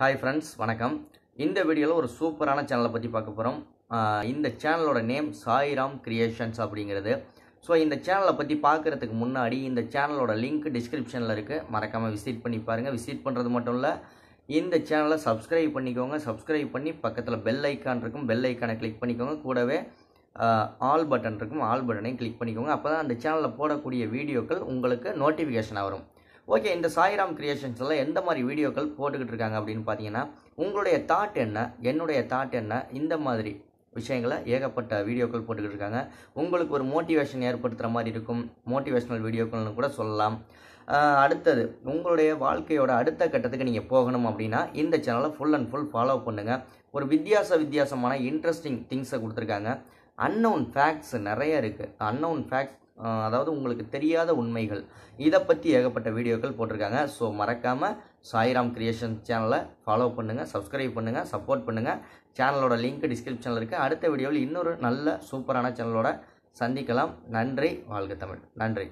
hi friends வணக்கம் இந்த வீடியோவில் ஒரு சூப்பரான சேனலை பற்றி பார்க்க போகிறோம் இந்த சேனலோட நேம் சாய்ராம் கிரியேஷன்ஸ் அப்படிங்கிறது ஸோ இந்த சேனலை பற்றி பார்க்குறதுக்கு முன்னாடி இந்த சேனலோட லிங்க் டிஸ்கிரிப்ஷனில் இருக்குது மறக்காமல் விசிட் பண்ணி பாருங்கள் விசிட் பண்ணுறது மட்டும் இல்லை இந்த சேனலை சப்ஸ்கிரைப் பண்ணிக்கோங்க சப்ஸ்கிரைப் பண்ணி பக்கத்தில் பெல் ஐக்கான் இருக்கும் பெல் ஐக்கானை கிளிக் பண்ணிக்கோங்க கூடவே ஆல் பட்டன் இருக்கும் ஆல் பட்டனையும் கிளிக் பண்ணிக்கோங்க அப்போ தான் அந்த சேனலில் போடக்கூடிய வீடியோக்கள் உங்களுக்கு நோட்டிஃபிகேஷனாக வரும் ஓகே இந்த சாய்ராம் கிரியேஷன்ஸில் எந்த மாதிரி வீடியோக்கள் போட்டுக்கிட்டு இருக்காங்க அப்படின்னு பார்த்தீங்கன்னா உங்களுடைய தாட் என்ன என்னுடைய தாட் என்ன இந்த மாதிரி விஷயங்களை ஏகப்பட்ட வீடியோக்கள் போட்டுக்கிட்டு இருக்காங்க உங்களுக்கு ஒரு மோட்டிவேஷன் ஏற்படுத்துகிற மாதிரி இருக்கும் மோட்டிவேஷ்னல் வீடியோக்கள்னு கூட சொல்லலாம் அடுத்தது உங்களுடைய வாழ்க்கையோட அடுத்த கட்டத்துக்கு நீங்கள் போகணும் அப்படின்னா இந்த சேனலை ஃபுல் அண்ட் ஃபுல் ஃபாலோ பண்ணுங்கள் ஒரு வித்தியாச வித்தியாசமான இன்ட்ரெஸ்டிங் திங்ஸை கொடுத்துருக்காங்க அன்னவுன் ஃபேக்ட்ஸ் நிறைய இருக்குது அன்னவுன் ஃபேக்ட்ஸ் அதாவது உங்களுக்கு தெரியாத உண்மைகள் இதை பற்றி ஏகப்பட்ட வீடியோக்கள் போட்டிருக்காங்க ஸோ மறக்காமல் சாய்ராம் கிரியேஷன் சேனலை ஃபாலோ பண்ணுங்கள் சப்ஸ்கிரைப் பண்ணுங்கள் சப்போர்ட் பண்ணுங்கள் சேனலோட லிங்க் டிஸ்கிரிப்ஷனில் இருக்குது அடுத்த வீடியோவில் இன்னொரு நல்ல சூப்பரான சேனலோட சந்திக்கலாம் நன்றி வாழ்க தமிழ் நன்றி